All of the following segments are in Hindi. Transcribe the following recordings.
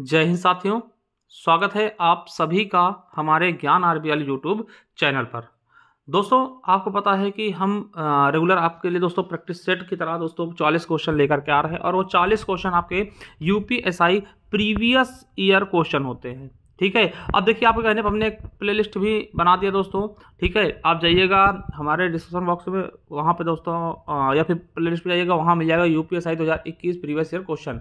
जय हिंद साथियों स्वागत है आप सभी का हमारे ज्ञान आर बी यूट्यूब चैनल पर दोस्तों आपको पता है कि हम रेगुलर आपके लिए दोस्तों प्रैक्टिस सेट की तरह दोस्तों 40 क्वेश्चन लेकर के आ रहे हैं और वो 40 क्वेश्चन आपके U P S I previous year question होते हैं ठीक है अब देखिए आपके कहने पर हमने एक प्लेलिस्ट भी बना दिया दोस्तों ठीक है आप जाइएगा हमारे डिस्क्रिप्शन बॉक्स में वहाँ पे दोस्तों या फिर प्लेलिस्ट पे जाइएगा वहाँ मिल जाएगा यू पी एस आई दो हज़ार इक्कीस प्रीवियस ईयर क्वेश्चन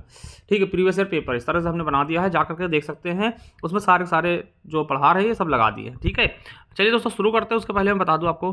ठीक है प्रीवियस ईयर पेपर इस तरह से हमने बना दिया है जा करके देख सकते हैं उसमें सारे सारे जो पढ़ा रहे हैं सब लगा दिए ठीक है चलिए दोस्तों शुरू करते हैं उसके पहले मैं बता दूँ आपको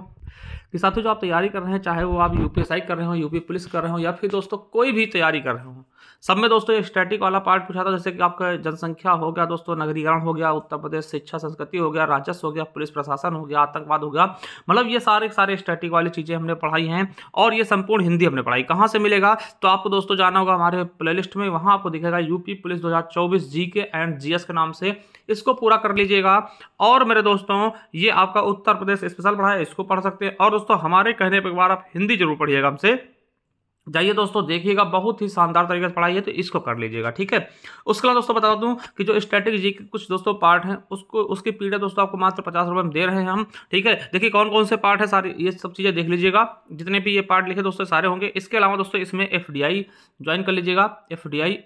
कि साथियों जो आप तैयारी कर रहे हैं चाहे वो आप यू पी एस आई कर रहे हो यू पी पुलिस कर रहे हो या फिर दोस्तों कोई भी तैयारी कर रहे हो सब में दोस्तों ये स्टैटिक वाला पार्ट पूछा था जैसे कि आपका जनसंख्या हो गया दोस्तों नगरीकरण हो हो गया उत्तर प्रदेश शिक्षा संस्कृति हो गया राजस्व हो गया पुलिस प्रशासन हो गया आतंकवाद हो गया मतलब ये सारे सारे स्टैटिक वाली चीज़ें हमने पढ़ाई हैं और ये संपूर्ण हिंदी हमने पढ़ाई कहाँ से मिलेगा तो आपको दोस्तों जाना होगा हमारे प्ले में वहाँ आपको दिखेगा यूपी पुलिस दो हज़ार एंड जी के नाम से इसको पूरा कर लीजिएगा और मेरे दोस्तों ये आपका उत्तर प्रदेश स्पेशल पढ़ा है इसको पढ़ सकते हैं और दोस्तों हमारे कहने पर एक बार आप हिंदी जरूर पढ़िएगा हमसे जाइए दोस्तों देखिएगा बहुत ही शानदार तरीके से पढ़ाई है तो इसको कर लीजिएगा ठीक है उसके बाद दोस्तों बता दूं कि जो स्टैटिक जी के कुछ दोस्तों पार्ट हैं उसको उसकी पीडीएफ दोस्तों आपको मात्र पचास रुपये में दे रहे हैं हम ठीक है देखिए कौन कौन से पार्ट है सारे ये सब चीज़ें देख लीजिएगा जितने भी ये पार्ट लिखे दोस्तों सारे होंगे इसके अलावा दोस्तों इसमें एफ ज्वाइन कर लीजिएगा एफ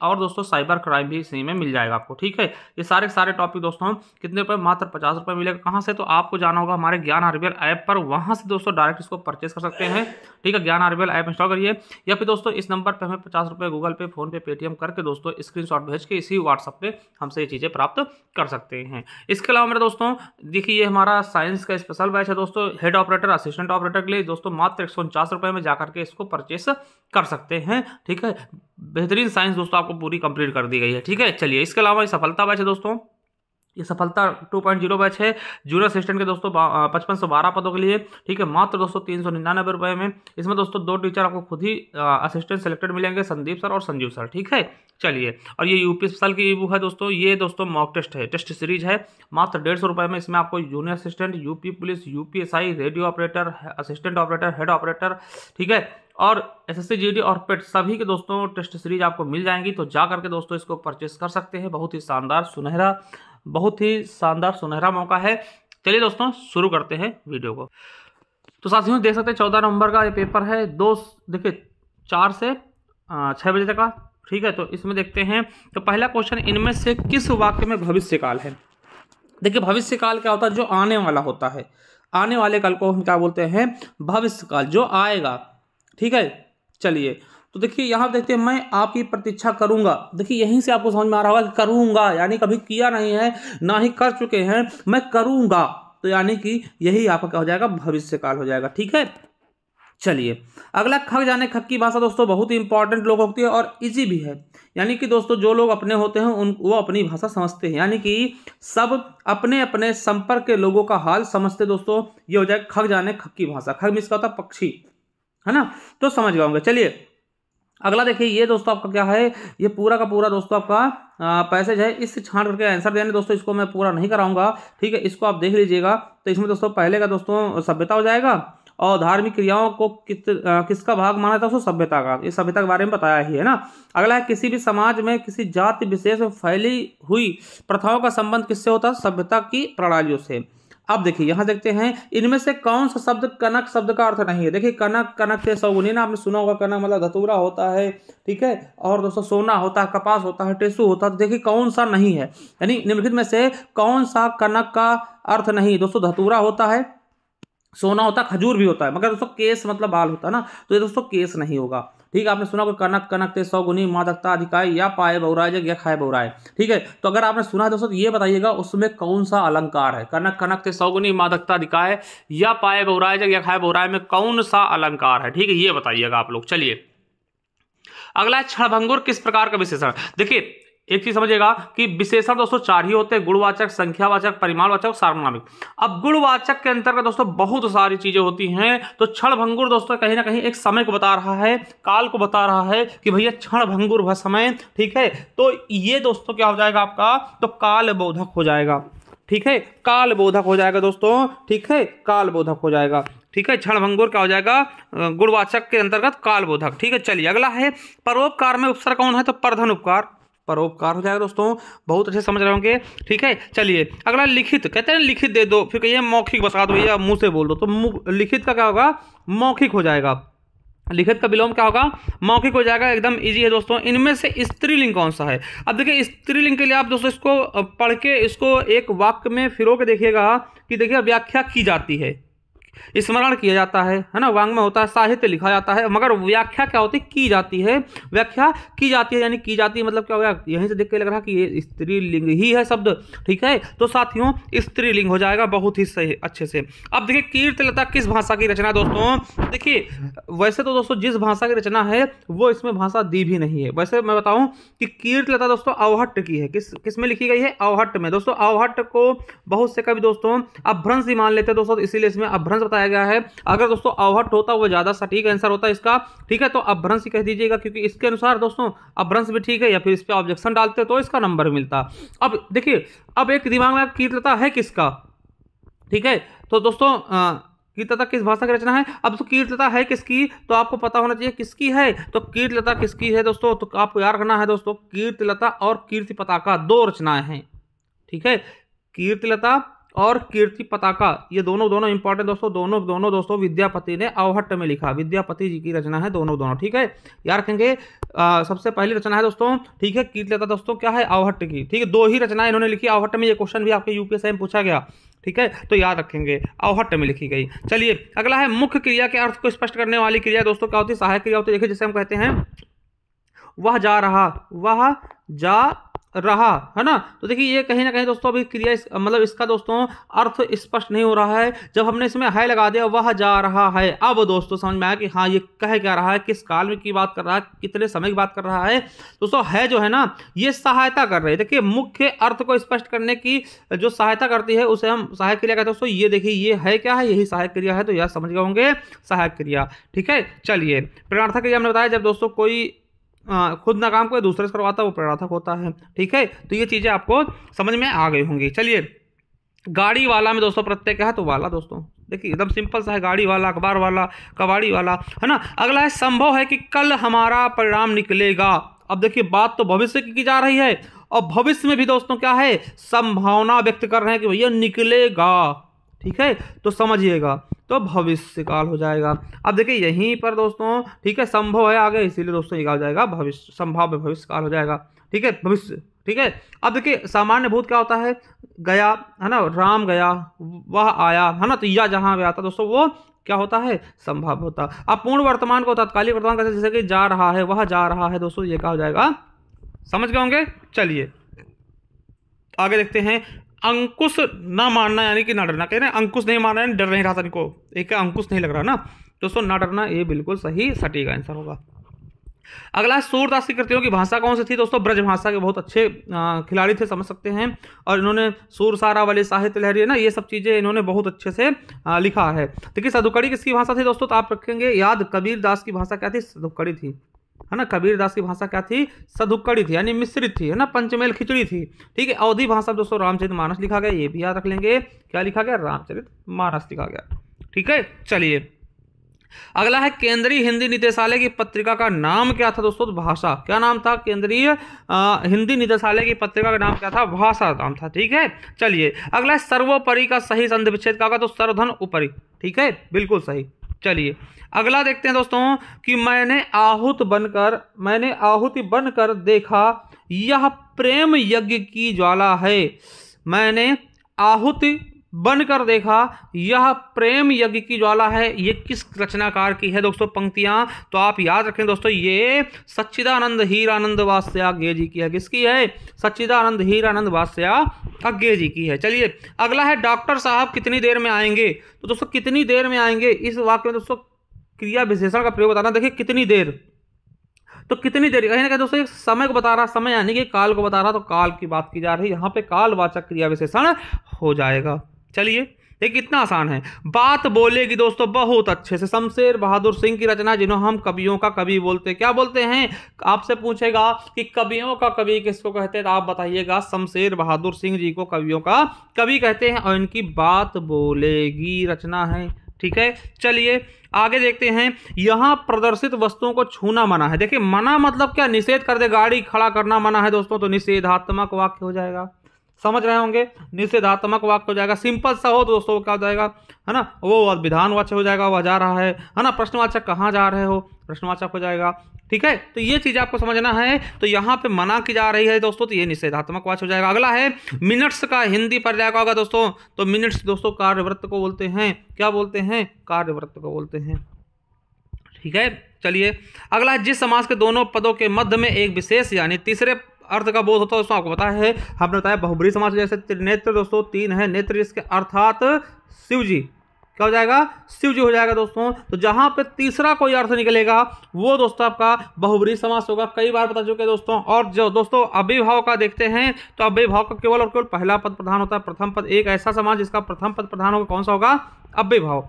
और दोस्तों साइबर क्राइम भी इसी में मिल जाएगा आपको ठीक है ये सारे सारे टॉपिक दोस्तों कितने रुपये मात्र पचास रुपये मिलेगा कहाँ से तो आपको जाना होगा हमारे ज्ञान आरबीएल ऐप पर वहाँ से दोस्तों डायरेक्ट इसको परचेज कर सकते हैं ठीक है ज्ञान आरबीएल ऐप इंस्टॉल करिए या फिर दोस्तों इस नंबर पर हमें पचास रुपये गूगल पे फ़ोनपे पेटीएम करके दोस्तों स्क्रीन भेज के इसी व्हाट्सअप पर हमसे ये चीज़ें प्राप्त कर सकते हैं इसके अलावा मेरे दोस्तों देखिए ये हमारा साइंस का स्पेशल बैच है दोस्तों हेड ऑपरेटर असिस्टेंट ऑपरेटर के लिए दोस्तों मात्र एक में जाकर के इसको परचेस कर सकते हैं ठीक है बेहतरीन साइंस दोस्तों आपको पूरी कंप्लीट कर दी गई है ठीक है चलिए इसके अलावा ये सफलता बैच है दोस्तों ये सफलता टू पॉइंट जीरो बैच है जूनियर असिस्टेंट के दोस्तों पचपन सौ बारह पदों के लिए ठीक है मात्र दोस्तों तीन सौ निन्यानबे रुपये में इसमें दोस्तों दो टीचर आपको खुद ही असिस्टेंट सेलेक्टेड मिलेंगे संदीप सर और संजीव सर ठीक है चलिए और ये यूपी साल की ई बुक है दोस्तों ये दोस्तों मॉक टेस्ट है टेस्ट सीरीज है मात्र डेढ़ सौ रुपये में इसमें आपको junior assistant UP police P S I radio operator assistant operator head operator ठीक है और एस एस डी और पेट e सभी के दोस्तों टेस्ट सीरीज आपको मिल जाएंगी तो जा करके दोस्तों इसको परचेस कर सकते हैं बहुत ही शानदार सुनहरा बहुत ही शानदार सुनहरा मौका है चलिए दोस्तों शुरू करते हैं वीडियो को तो साथियों देख सकते हैं चौदह नवंबर का ये पेपर है दो देखिए चार से छः बजे तक का ठीक है तो इसमें देखते हैं तो पहला क्वेश्चन इनमें से किस वाक्य में भविष्यकाल है देखिए भविष्यकाल क्या होता है जो आने वाला होता है आने वाले काल को हम क्या बोलते हैं भविष्यकाल जो आएगा ठीक है चलिए तो देखिए यहाँ देखते हैं मैं आपकी प्रतीक्षा करूंगा देखिए यहीं से आपको समझ में आ रहा होगा कि करूंगा यानी कभी किया नहीं है ना ही कर चुके हैं मैं करूंगा तो यानी कि यही आपका क्या हो जाएगा भविष्य काल हो जाएगा ठीक है चलिए अगला खग जाने खग की भाषा दोस्तों बहुत ही इंपॉर्टेंट लोग होती है और इजी भी है यानी कि दोस्तों जो लोग अपने होते हैं उन वो अपनी भाषा समझते हैं यानी कि सब अपने अपने संपर्क के लोगों का हाल समझते दोस्तों ये हो जाएगा खग जाने खग की भाषा खग मिस का होता पक्षी है ना तो समझ गए चलिए अगला देखिए ये दोस्तों आपका क्या है ये पूरा का पूरा दोस्तों आपका पैसेज है इससे छाट करके आंसर देने दोस्तों इसको मैं पूरा नहीं कराऊंगा ठीक है इसको आप देख लीजिएगा तो इसमें दोस्तों पहले का दोस्तों सभ्यता हो जाएगा और धार्मिक क्रियाओं को कित किसका भाग माना है उसको सभ्यता का ये सभ्यता के बारे में बताया ही है ना अगला है किसी भी समाज में किसी जाति विशेष में फैली हुई प्रथाओं का संबंध किससे होता है सभ्यता की प्रणालियों से अब देखिए यहां देखते हैं इनमें से कौन सा शब्द कनक शब्द का अर्थ नहीं है देखिए कनक कनक के सौगुनी ना आपने सुना होगा कनक मतलब धतूरा होता है ठीक है और दोस्तों सोना होता है कपास होता है टेसू होता है तो देखिए कौन सा नहीं है यानी निम्नलिखित में से कौन सा कनक का अर्थ नहीं दोस्तों धतूरा होता है सोना होता खजूर भी होता है मगर दोस्तों केस मतलब बाल होता है ना तो ये दोस्तों केस नहीं होगा ठीक है आपने सुना कोई कनक कनक ते गुनी मादकता अधिकाय या पाए बहुराय या खाए बहुराय ठीक है तो अगर आपने सुना दोस्तों तो ये बताइएगा उसमें कौन सा अलंकार है कनक कनक ते सौगुनी मादकता अधिकाय या पाए बहुराय या खाए बहुराय में कौन सा अलंकार है ठीक है ये बताइएगा आप लोग चलिए अगला है क्षणभंगुर किस प्रकार का विशेषण देखिए एक चीज समझिएगा कि विशेषण दोस्तों चार ही होते हैं गुणवाचक संख्यावाचक परिमाणवाचक और सार्वनामिक अब गुणवाचक के अंतर्गत दोस्तों बहुत सारी चीजें होती हैं तो क्षण भंगुर दोस्तों कहीं ना कहीं एक समय को बता रहा है काल को बता रहा है कि भैया क्षण भंगुर वह समय ठीक है तो ये दोस्तों क्या हो जाएगा आपका तो काल बोधक हो जाएगा ठीक है काल बोधक हो जाएगा दोस्तों ठीक है काल बोधक हो जाएगा ठीक है क्षण भंगुर क्या हो जाएगा गुणवाचक के अंतर्गत काल बोधक ठीक है चलिए अगला है परोपकार में उपसर कौन है तो परधन उपकार परोपकार हो जाएगा दोस्तों बहुत अच्छे समझ रहे होंगे ठीक है चलिए अगला लिखित कहते हैं लिखित दे दो फिर कहिए मौखिक बसा दो या मुंह से बोल दो तो लिखित का क्या होगा मौखिक हो जाएगा लिखित का विलोम क्या होगा मौखिक हो जाएगा एकदम इजी है दोस्तों इनमें से स्त्रीलिंग कौन सा है अब देखिए स्त्रीलिंग के लिए आप दोस्तों इसको पढ़ के इसको एक वाक्य में फिरो के देखिएगा कि देखिए व्याख्या की जाती है स्मरण किया जाता है है ना में होता है साहित्य लिखा जाता है मगर व्याख्या क्या होती है की जाती है व्याख्या की जाती है यानी की जाती है मतलब क्या गया यहीं से देख के लग रहा है कि ये स्त्रीलिंग ही है शब्द ठीक है तो साथियों स्त्रीलिंग हो जाएगा बहुत ही सही अच्छे से अब देखिए कीर्तलता किस भाषा की रचना दोस्तों देखिए वैसे तो दोस्तों जिस भाषा की रचना है वो इसमें भाषा दी भी नहीं है वैसे मैं बताऊं कि कीर्तलता दोस्तों अवहट्ट की है किस किस में लिखी गई है अवहट्ट में दोस्तों अवहट्ट को बहुत से कभी दोस्तों अभ्रंश ही मान लेते हैं दोस्तों इसीलिए इसमें अभ्रंश बताया गया है अगर दोस्तों अवहट होता वो ज़्यादा सटीक आंसर होता है इसका ठीक है तो अभ्रंश कह दीजिएगा क्योंकि इसके अनुसार दोस्तों अभ्रंश भी ठीक है या फिर इस पर ऑब्जेक्शन डालते तो इसका नंबर मिलता अब देखिए अब एक दिमाग में कीर्तता है किसका ठीक है तो दोस्तों कीर्तता किस भाषा की रचना है अब तो कीर्तता है किसकी तो आपको पता होना चाहिए किसकी है तो कीर्तलता किसकी है दोस्तों तो आपको याद रखना है दोस्तों कीर्तलता और कीर्ति पताका दो रचनाएं हैं ठीक है कीर्तलता और कीर्ति पताका ये दोनों दोनों इंपॉर्टेंट दोस्तों दोनों दोनों दोस्तों विद्यापति ने अवहट्ट में लिखा विद्यापति जी की रचना है दोनों दोनों ठीक है यार कहेंगे सबसे पहली रचना है दोस्तों ठीक है कीर्ति लता दोस्तों क्या है अवहट्ट की ठीक है दो ही रचनाएं इन्होंने लिखी अवहट्ट में ये क्वेश्चन भी आपके यूपीएसआई में पूछा गया ठीक है तो याद रखेंगे अवहट्ट में लिखी गई चलिए अगला है मुख्य क्रिया के अर्थ को स्पष्ट करने वाली क्रिया दोस्तों क्या होती है सहायक क्रिया होती है देखिए जैसे हम कहते हैं वह जा रहा वह जा रहा है ना तो देखिए ये कहीं ना कहीं दोस्तों अभी क्रिया मतलब इसका दोस्तों अर्थ स्पष्ट नहीं हो रहा है जब हमने इसमें है लगा दिया वह जा रहा है अब दोस्तों समझ में आया कि हाँ ये कह क्या रहा है किस काल में की बात कर रहा है कितने समय की बात कर रहा है दोस्तों है जो है ना ये सहायता कर रही है देखिए मुख्य अर्थ को स्पष्ट करने की जो सहायता करती है उसे हम सहायक क्रिया कहते हैं दोस्तों ये देखिए ये है क्या है यही सहायक क्रिया है तो यह समझ गए होंगे सहायक क्रिया ठीक है चलिए प्रणार्थक क्रिया हमने बताया जब दोस्तों कोई आ, हाँ, खुद ना काम करे दूसरे से करवाता वो प्रणाथक होता है ठीक है तो ये चीज़ें आपको समझ में आ गई होंगी चलिए गाड़ी वाला में दोस्तों प्रत्येक क्या है तो वाला दोस्तों देखिए एकदम सिंपल सा है गाड़ी वाला अखबार वाला कबाड़ी वाला है ना अगला है संभव है कि कल हमारा परिणाम निकलेगा अब देखिए बात तो भविष्य की की जा रही है और भविष्य में भी दोस्तों क्या है संभावना व्यक्त कर रहे हैं कि भैया निकलेगा ठीक है तो समझिएगा तो भविष्य काल हो जाएगा अब देखिए यहीं पर दोस्तों ठीक है संभव है आगे इसीलिए दोस्तों ये कहा जाएगा भविष्य संभाव्य भविष्य काल हो जाएगा ठीक है भविष्य ठीक है अब देखिए सामान्य भूत क्या होता है गया है ना राम गया वह आया है ना तो या जहाँ गया था दोस्तों वो क्या होता है संभव होता अब पूर्ण वर्तमान को तत्कालिक वर्तमान कैसे जैसे कि जा रहा है वह जा रहा है दोस्तों ये क्या हो जाएगा समझ गए होंगे चलिए आगे देखते हैं अंकुश ना मानना यानी कि ना डरना कह रहे हैं अंकुश नहीं मानना डर नहीं रहा था इनको एक अंकुश नहीं लग रहा ना दोस्तों ना डरना ये बिल्कुल सही सटीक आंसर होगा अगला सूरदास की कृतियों की भाषा कौन सी थी दोस्तों ब्रज भाषा के बहुत अच्छे खिलाड़ी थे समझ सकते हैं और इन्होंने सूरसारा वाली साहित्य लहरी है ना ये सब चीज़ें इन्होंने बहुत अच्छे से लिखा है देखिए सदुकड़ी किसकी भाषा थी दोस्तों तो आप रखेंगे याद कबीर दास की भाषा क्या थी सदुकड़ी थी है ना कबीरदास की भाषा क्या थी सधुक्कड़ी थी यानी मिश्रित थी है ना पंचमेल खिचड़ी थी ठीक है अवधि भाषा दोस्तों रामचरित मानस लिखा गया ये भी याद रख लेंगे क्या लिखा गया रामचरित मानस लिखा गया ठीक है चलिए अगला है केंद्रीय हिंदी निदेशालय की पत्रिका का नाम क्या था दोस्तों भाषा क्या नाम था केंद्रीय हिंदी निदेशालय की पत्रिका का नाम क्या था भाषा नाम था ठीक है चलिए अगला सर्वोपरि का सही संधि विच्छेद का होगा तो सर्वधन उपरि ठीक है बिल्कुल सही चलिए अगला देखते हैं दोस्तों कि मैंने आहुत बनकर मैंने आहुति बनकर देखा यह प्रेम यज्ञ की ज्वाला है मैंने आहुति बनकर देखा यह प्रेम यज्ञ की ज्वाला है ये किस रचनाकार की है दोस्तों पंक्तियाँ तो आप याद रखें दोस्तों ये सच्चिदानंद हीरानंद वास्याज्ञे जी की है किसकी है सच्चिदानंद हीरानंद वास्या अज्ञे जी की है चलिए अगला है डॉक्टर साहब कितनी देर में आएंगे तो दोस्तों कितनी देर में आएंगे इस वाक्य में दोस्तों क्रिया विशेषण का प्रयोग बताना देखिए कितनी देर तो कितनी देर कहीं ना कहीं दोस्तों एक समय को बता रहा समय यानी कि काल को बता रहा तो काल की बात की जा रही है यहाँ पे कालवाचक क्रिया विशेषण हो जाएगा चलिए ये कितना आसान है बात बोलेगी दोस्तों बहुत अच्छे से शमशेर बहादुर सिंह की रचना जिन्हों हम कवियों का कवि बोलते हैं क्या बोलते हैं आपसे पूछेगा कि कवियों का कवि किसको कहते हैं तो आप बताइएगा शमशेर बहादुर सिंह जी को कवियों का कवि कहते हैं और इनकी बात बोलेगी रचना है ठीक है चलिए आगे देखते हैं यहाँ प्रदर्शित वस्तुओं को छूना मना है देखिए मना मतलब क्या निषेध कर दे गाड़ी खड़ा करना मना है दोस्तों तो निषेधात्मक वाक्य हो जाएगा समझ रहे होंगे निषेधात्मक वाक्य हो जाएगा सिंपल सा हो दोस्तों क्या हो जाएगा है ना वो विधानवाचक हो जाएगा वह जा रहा है है ना प्रश्नवाचक कहाँ जा रहे हो प्रश्नवाचक हो जाएगा ठीक है तो ये चीज़ आपको समझना है तो यहाँ पे मना की जा रही है दोस्तों तो ये निषेधात्मक वाच हो जाएगा अगला है मिनट्स का हिंदी पर जाएगा होगा दोस्तों तो मिनट्स दोस्तों कार्यवृत्त को बोलते हैं क्या बोलते हैं कार्यवृत्त को बोलते हैं ठीक है चलिए अगला जिस समाज के दोनों पदों के मध्य में एक विशेष यानी तीसरे अर्थ का बोध होता है दोस्तों आपको पता है हमने बताया बहुबरी समाज जैसे नेत्र दोस्तों तीन है नेत्र जिसके अर्थात शिव जी क्या हो जाएगा शिव जी हो जाएगा दोस्तों तो जहां पे तीसरा कोई अर्थ निकलेगा वो दोस्तों आपका बहुबरी समास होगा कई बार बता चुके दोस्तों और जो दोस्तों अभिभाव का देखते हैं तो अभिभाव का केवल और केवल पहला पद प्रधान होता है प्रथम पद एक ऐसा समाज जिसका प्रथम पद प्रधान होगा कौन सा होगा अभिभाव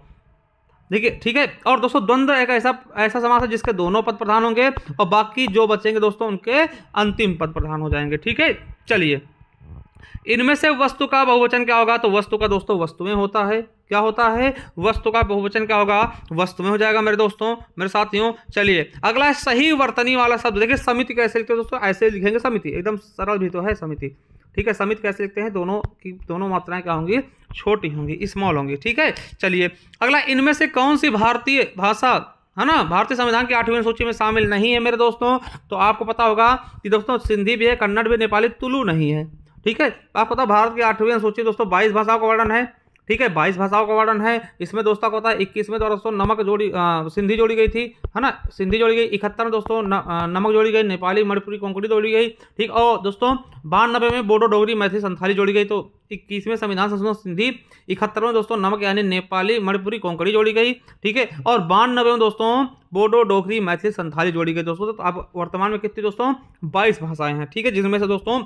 देखिए ठीक है और दोस्तों द्वंद्व एक ऐसा ऐसा समास है जिसके दोनों पद प्रधान होंगे और बाकी जो बचेंगे दोस्तों उनके अंतिम पद प्रधान हो जाएंगे ठीक है चलिए इनमें से वस्तु का बहुवचन क्या होगा तो वस्तु का दोस्तों वस्तु में होता है क्या होता है वस्तु का बहुवचन क्या होगा वस्तु में हो जाएगा मेरे दोस्तों मेरे साथियों चलिए अगला सही वर्तनी वाला शब्द देखिए समिति कैसे लिखते हैं दोस्तों ऐसे लिखेंगे समिति एकदम सरल भी तो है समिति ठीक है समिति कैसे लिखते हैं दोनों की दोनों मात्राएं क्या होंगी छोटी होंगी स्मॉल होंगी ठीक है चलिए अगला इनमें से कौन सी भारतीय भाषा है ना भारतीय संविधान की आठवीं सूची में शामिल नहीं है मेरे दोस्तों तो आपको पता होगा कि दोस्तों सिंधी भी है कन्नड़ भी नेपाली तुलू नहीं है ठीक है आप बताओ भारत की आठवीं सोचिए दोस्तों बाईस भाषाओं का वर्णन है ठीक है बाईस भाषाओं का वर्णन है इसमें दोस्तों को पता है इक्कीस में तो दोस्तों नमक जोड़ी सिंधी जोड़ी गई थी है ना सिंधी जोड़ी गई इकहत्तर में दोस्तों न, आ, नमक जोड़ी गई नेपाली मणिपुरी कोंकणी जोड़ी गई ठीक और दोस्तों बानबे में बोडो डोगरी मैथिली संथाली जोड़ी गई तो इक्कीसवें संविधान संशोधन सिंधी इकहत्तर में दोस्तों नमक यानी नेपाली मणिपुरी कोंकड़ी जोड़ी गई ठीक है और बानबे में दोस्तों बोडो डोगरी मैथिली संथाली जोड़ी गई दोस्तों तो आप वर्तमान में कितनी दोस्तों बाईस भाषाएं हैं ठीक है जिसमें से दोस्तों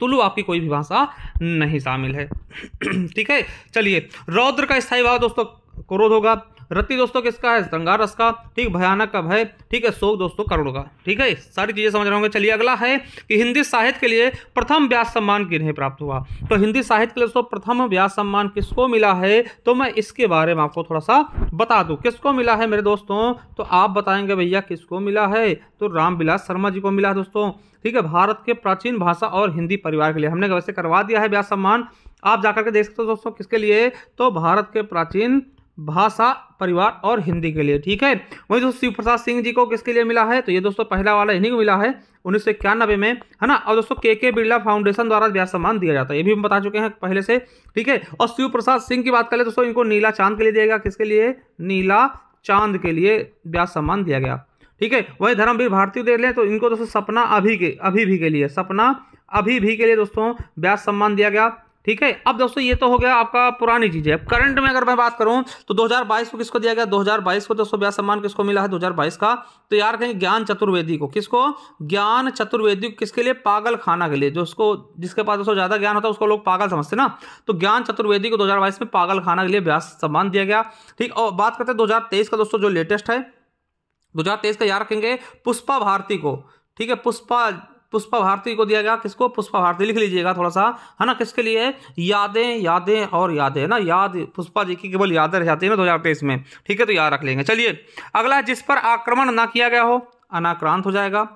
तुलु आपकी कोई भी भाषा नहीं शामिल है ठीक है चलिए रौद्र का स्थायी भाव दोस्तों क्रोध होगा रत्ती दोस्तों किसका है श्रृंगार रस का ठीक भयानक का भय ठीक है शोक दोस्तों करुण का ठीक है सारी चीज़ें समझ रहे होंगे चलिए अगला है कि हिंदी साहित्य के लिए प्रथम व्यास सम्मान किन्हें प्राप्त हुआ तो हिंदी साहित्य के लिए दोस्तों प्रथम व्यास सम्मान किसको मिला है तो मैं इसके बारे में आपको थोड़ा सा बता दूँ किसको मिला है मेरे दोस्तों तो आप बताएंगे भैया किसको मिला है तो रामविलास शर्मा जी को मिला है दोस्तों ठीक है भारत के प्राचीन भाषा और हिंदी परिवार के लिए हमने वैसे करवा दिया है व्यास सम्मान आप जाकर के देख सकते हो दोस्तों किसके लिए तो भारत के प्राचीन भाषा परिवार और हिंदी के लिए ठीक है वही दोस्तों शिव प्रसाद सिंह जी को किसके लिए मिला है तो ये दोस्तों पहला वाला इन्हीं को मिला है उन्नीस सौ इक्यानबे में है ना और दोस्तों के के बिरला फाउंडेशन द्वारा व्यास सम्मान दिया जाता है ये भी हम बता चुके हैं पहले से ठीक है और शिव प्रसाद सिंह की बात करें दोस्तों इनको नीला चांद के लिए दिया गया किसके लिए नीला चांद के लिए व्यास सम्मान दिया गया ठीक है वही धर्मवीर भारती देख लें तो इनको दोस्तों सपना अभी के अभी भी के लिए सपना अभी भी के लिए दोस्तों व्यास सम्मान दिया गया ठीक है अब दोस्तों ये तो हो गया आपका पुरानी चीज़ है अब करंट में अगर मैं बात करूं तो 2022 को किसको दिया गया 2022 को दोस्तों व्यास सम्मान किसको मिला है 2022 का तो यार कहेंगे ज्ञान चतुर्वेदी को किसको ज्ञान चतुर्वेदी को किसके लिए पागल खाना के लिए जो उसको जिसके पास दोस्तों ज़्यादा ज्ञान होता है उसको लोग पागल समझते ना तो ज्ञान चतुर्वेदी को दो में पागल खाना के लिए व्यास सम्मान दिया गया ठीक और बात करते हैं दो का दोस्तों जो लेटेस्ट है दो का यार कहेंगे पुष्पा भारती को ठीक है पुष्पा पुष्पा भारती को दिया गया किसको पुष्पा भारती लिख लीजिएगा थोड़ा सा है ना किसके लिए यादें यादें और यादें ना याद पुष्पा जी की केवल यादें रह जाती है ना दो हज़ार तेईस में ठीक है तो याद रख लेंगे चलिए अगला है जिस पर आक्रमण ना किया गया हो अनाक्रांत हो जाएगा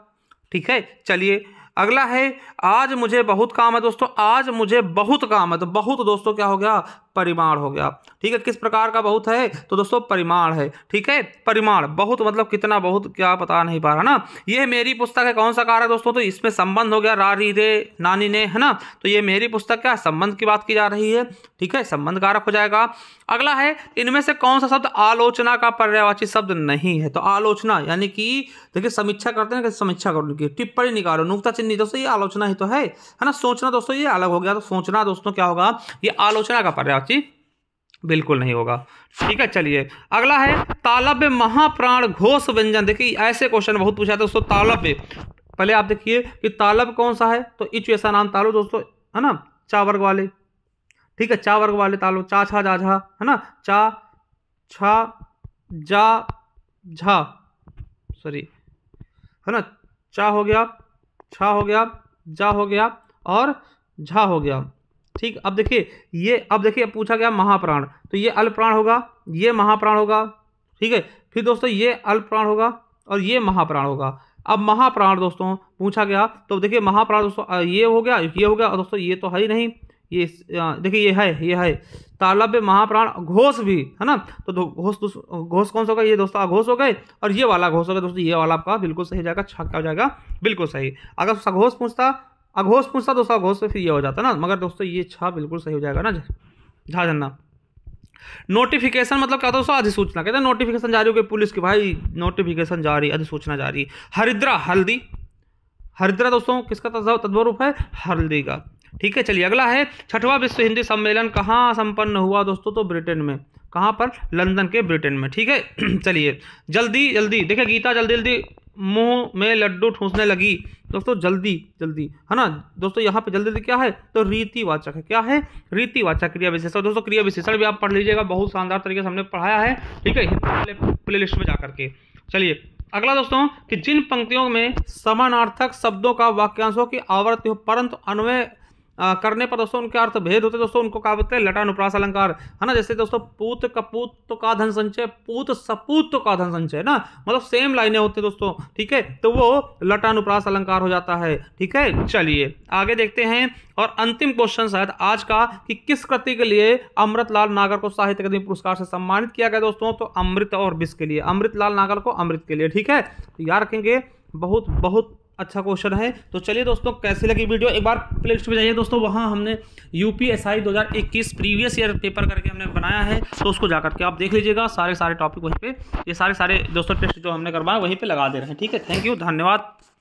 ठीक है चलिए अगला है आज मुझे बहुत काम है दोस्तों आज मुझे बहुत काम है तो बहुत दोस्तों क्या हो गया परिमाण हो गया ठीक है किस प्रकार का बहुत है तो दोस्तों परिमाण है ठीक है परिमाण बहुत मतलब कितना बहुत क्या पता नहीं पा रहा ना ये मेरी पुस्तक है कौन सा कारक दोस्तों तो इसमें संबंध हो गया रारी रे नानी ने है ना तो ये मेरी पुस्तक क्या संबंध की बात की जा रही है ठीक है संबंध कारक हो जाएगा अगला है इनमें से कौन सा शब्द आलोचना का पर्यावाची शब्द नहीं है तो आलोचना यानी कि देखिए समीक्षा करते हैं समीक्षा करो उनकी टिप्पणी निकालो नुकता चिन्ह दोस्तों ये आलोचना ही तो है ना सोचना दोस्तों ये अलग हो गया तो सोचना दोस्तों क्या होगा ये आलोचना का पर्यावाची प्राचीन बिल्कुल नहीं होगा ठीक है चलिए अगला है तालब्य महाप्राण घोष व्यंजन देखिए ऐसे क्वेश्चन बहुत पूछा था दोस्तों तालब्य पहले आप देखिए कि तालब कौन सा है तो इच ऐसा नाम तालो दोस्तों है ना चा वर्ग वाले ठीक है चा वर्ग वाले तालो चा छा जा झा है ना चा छा जा झा सॉरी है ना चा हो गया छा हो गया जा हो गया और झा हो गया ठीक अब देखिए ये अब देखिए पूछा गया महाप्राण तो ये अल्पप्राण होगा ये महाप्राण होगा ठीक है फिर दोस्तों ये अल्पप्राण होगा और ये महाप्राण होगा अब महाप्राण दोस्तों पूछा गया तो देखिए महाप्राण दोस्तों ये हो गया ये हो गया और दोस्तों ये तो है ही नहीं ये देखिए ये है ये है तालब्य महाप्राण घोष भी है ना तो घोष घोष कौन सा होगा ये दोस्तों घोष हो गए और ये वाला घोष हो गया दोस्तों ये वाला आपका बिल्कुल सही जाएगा छक्का हो जाएगा बिल्कुल सही अगर सघोष पूछता अघोष पूछता दोस्तों अघोष से फिर ये हो जाता ना मगर दोस्तों ये छा बिल्कुल सही हो जाएगा ना झा झन्ना नोटिफिकेशन मतलब क्या दोस्तों अधिसूचना कहते हैं नोटिफिकेशन जारी हो गई पुलिस की भाई नोटिफिकेशन जारी अधिसूचना जारी हरिद्रा हल्दी हरिद्रा दोस्तों किसका तद्भव रूप है हल्दी का ठीक है चलिए अगला है छठवां विश्व हिंदी सम्मेलन कहाँ संपन्न हुआ दोस्तों तो ब्रिटेन में कहाँ पर लंदन के ब्रिटेन में ठीक है चलिए जल्दी जल्दी देखिए गीता जल्दी जल्दी मुंह में लड्डू ठूंसने लगी दोस्तों जल्दी जल्दी है ना दोस्तों यहाँ पे जल्दी से क्या है तो रीतिवाचक है क्या है रीतिवाचक क्रिया विशेषण दोस्तों क्रिया विशेषण भी आप पढ़ लीजिएगा बहुत शानदार तरीके से हमने पढ़ाया है ठीक है प्ले लिस्ट में जा करके चलिए अगला दोस्तों कि जिन पंक्तियों में समानार्थक शब्दों का वाक्यांशों की आवृत्ति हो परंतु अन्वय करने पर दोस्तों उनके अर्थ भेद होते दोस्तों उनको कहा बोलते हैं लटा अनुप्रास अलंकार है ना जैसे दोस्तों पूत कपूत तो का धन संचय पूत सपूत तो का धन संचय ना मतलब सेम लाइनें होते हैं दोस्तों ठीक है तो वो लटा अनुप्रास अलंकार हो जाता है ठीक है चलिए आगे देखते हैं और अंतिम क्वेश्चन शायद आज का कि किस कृति के लिए अमृतलाल नागर को साहित्य अकादमी पुरस्कार से सम्मानित किया गया दोस्तों तो अमृत और विश्व के लिए अमृतलाल नागर को अमृत के लिए ठीक है तो याद रखेंगे बहुत बहुत अच्छा क्वेश्चन है तो चलिए दोस्तों कैसे लगी वीडियो एक बार प्ले लिस्ट पर जाइए दोस्तों वहाँ हमने यू पी एस आई दो हज़ार इक्कीस प्रीवियस ईयर पेपर करके हमने बनाया है तो उसको जा करके आप देख लीजिएगा सारे सारे टॉपिक वहीं पे ये सारे सारे दोस्तों टेस्ट जो हमने करवाया वहीं पे लगा दे रहे हैं ठीक है थैंक यू धन्यवाद